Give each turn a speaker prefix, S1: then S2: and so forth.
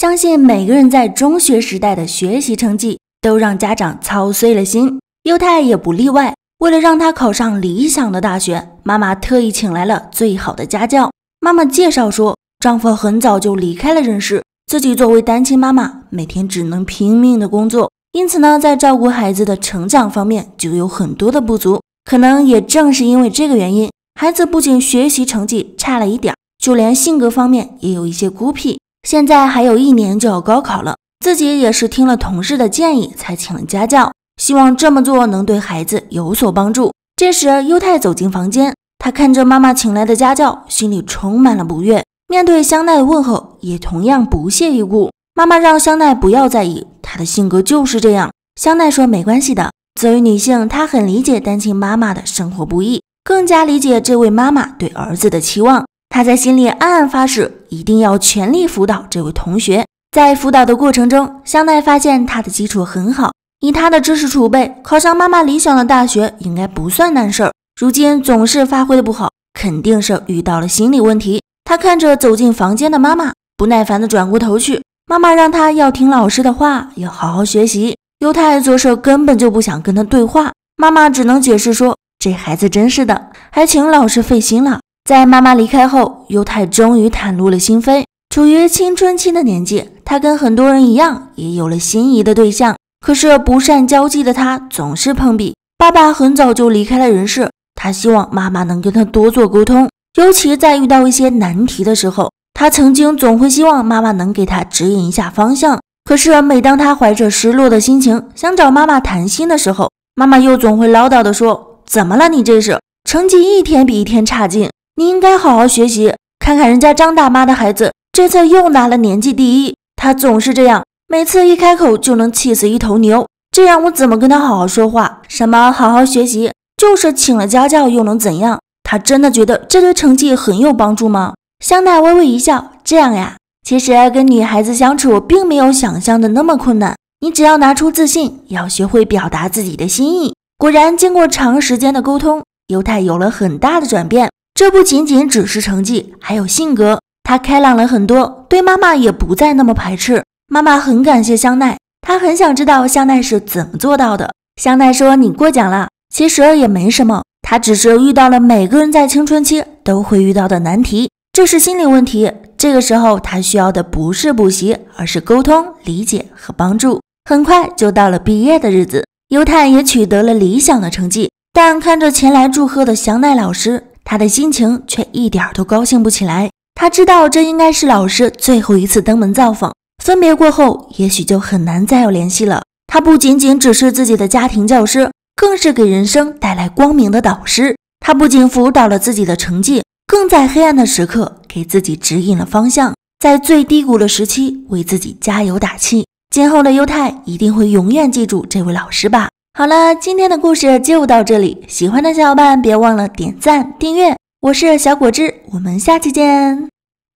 S1: 相信每个人在中学时代的学习成绩都让家长操碎了心，犹太也不例外。为了让他考上理想的大学，妈妈特意请来了最好的家教。妈妈介绍说，丈夫很早就离开了人世，自己作为单亲妈妈，每天只能拼命的工作，因此呢，在照顾孩子的成长方面就有很多的不足。可能也正是因为这个原因，孩子不仅学习成绩差了一点，就连性格方面也有一些孤僻。现在还有一年就要高考了，自己也是听了同事的建议才请了家教，希望这么做能对孩子有所帮助。这时，优太走进房间，他看着妈妈请来的家教，心里充满了不悦。面对香奈的问候，也同样不屑一顾。妈妈让香奈不要在意，她的性格就是这样。香奈说：“没关系的，作为女性，她很理解单亲妈妈的生活不易，更加理解这位妈妈对儿子的期望。”他在心里暗暗发誓，一定要全力辅导这位同学。在辅导的过程中，香奈发现他的基础很好，以他的知识储备，考上妈妈理想的大学应该不算难事儿。如今总是发挥的不好，肯定是遇到了心理问题。他看着走进房间的妈妈，不耐烦的转过头去。妈妈让他要听老师的话，要好好学习。犹太则是根本就不想跟他对话。妈妈只能解释说：“这孩子真是的，还请老师费心了。”在妈妈离开后，犹太终于袒露了心扉。处于青春期的年纪，他跟很多人一样，也有了心仪的对象。可是不善交际的他总是碰壁。爸爸很早就离开了人世，他希望妈妈能跟他多做沟通，尤其在遇到一些难题的时候，他曾经总会希望妈妈能给他指引一下方向。可是每当他怀着失落的心情想找妈妈谈心的时候，妈妈又总会唠叨的说：“怎么了？你这是成绩一天比一天差劲。”你应该好好学习，看看人家张大妈的孩子这次又拿了年级第一。她总是这样，每次一开口就能气死一头牛，这让我怎么跟她好好说话？什么好好学习，就是请了家教又能怎样？她真的觉得这对成绩很有帮助吗？香奈微微一笑，这样呀，其实跟女孩子相处并没有想象的那么困难。你只要拿出自信，要学会表达自己的心意。果然，经过长时间的沟通，犹太有了很大的转变。这不仅仅只是成绩，还有性格。他开朗了很多，对妈妈也不再那么排斥。妈妈很感谢香奈，她很想知道香奈是怎么做到的。香奈说：“你过奖了，其实也没什么。他只是遇到了每个人在青春期都会遇到的难题，这是心理问题。这个时候他需要的不是补习，而是沟通、理解和帮助。”很快就到了毕业的日子，犹太也取得了理想的成绩，但看着前来祝贺的香奈老师。他的心情却一点都高兴不起来。他知道这应该是老师最后一次登门造访，分别过后，也许就很难再有联系了。他不仅仅只是自己的家庭教师，更是给人生带来光明的导师。他不仅辅导了自己的成绩，更在黑暗的时刻给自己指引了方向，在最低谷的时期为自己加油打气。今后的犹太一定会永远记住这位老师吧。好了，今天的故事就到这里。喜欢的小伙伴别忘了点赞、订阅。我是小果汁，我们下期见。